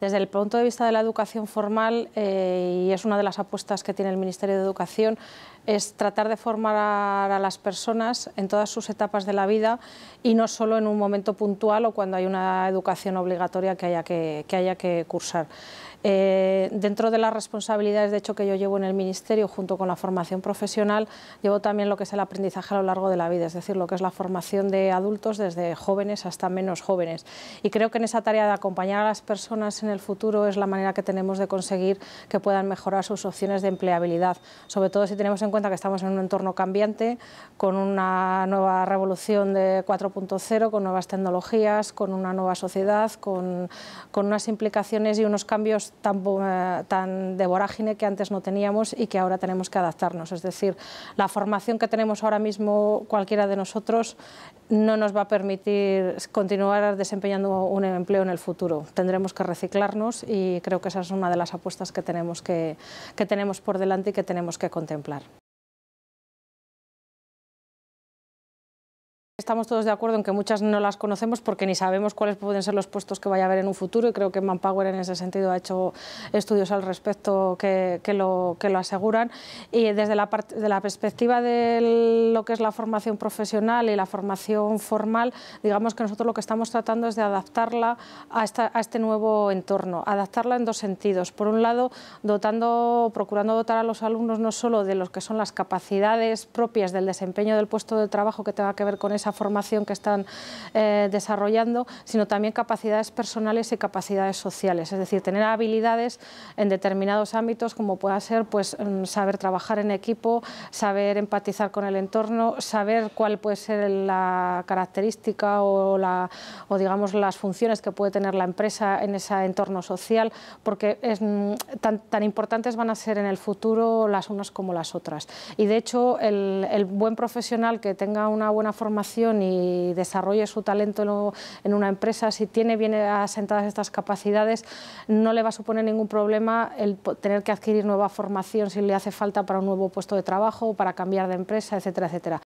Desde el punto de vista de la educación formal, eh, y es una de las apuestas que tiene el Ministerio de Educación, es tratar de formar a, las personas en todas sus etapas de la vida y no solo en un momento puntual o cuando hay una educación obligatoria que, haya que cursar. Eh, dentro de las responsabilidades, de hecho, que yo llevo en el Ministerio, junto con la formación profesional, llevo también lo que es el aprendizaje a lo largo de la vida, es decir, lo que es la formación de adultos desde jóvenes hasta menos jóvenes. Y creo que en esa tarea de acompañar a las personas en el futuro es la manera que tenemos de conseguir que puedan mejorar sus opciones de empleabilidad, sobre todo si tenemos en cuenta que estamos en un entorno cambiante, con una nueva revolución de 4.0, con nuevas tecnologías, con una nueva sociedad, con unas implicaciones y unos cambios eh, tan, de vorágine que antes no teníamos y que ahora tenemos que adaptarnos. Es decir, la formación que tenemos ahora mismo cualquiera de nosotros no nos va a permitir continuar desempeñando un empleo en el futuro. Tendremos que reciclarnos y creo que esa es una de las apuestas que tenemos por delante y que tenemos que contemplar. Estamos todos de acuerdo en que muchas no las conocemos porque ni sabemos cuáles pueden ser los puestos que vaya a haber en un futuro y creo que Manpower en ese sentido ha hecho estudios al respecto que, lo, aseguran. Y desde la, de la perspectiva de lo que es la formación profesional y la formación formal, digamos que nosotros lo que estamos tratando es de adaptarla a, este nuevo entorno, adaptarla en dos sentidos. Por un lado, dotando, procurando dotar a los alumnos no solo de los que son las capacidades propias del desempeño del puesto de trabajo que tenga que ver con esa formación que están eh, desarrollando, sino también capacidades personales y capacidades sociales, es decir, tener habilidades en determinados ámbitos como pueda ser pues, mm, saber trabajar en equipo, saber empatizar con el entorno, saber cuál puede ser la característica o, la, o digamos, las funciones que puede tener la empresa en ese entorno social, porque mm, tan, importantes van a ser en el futuro las unas como las otras. Y de hecho, el buen profesional que tenga una buena formación y desarrolle su talento en una empresa, si tiene bien asentadas estas capacidades, no le va a suponer ningún problema el tener que adquirir nueva formación si le hace falta para un nuevo puesto de trabajo, o para cambiar de empresa, etcétera, etcétera.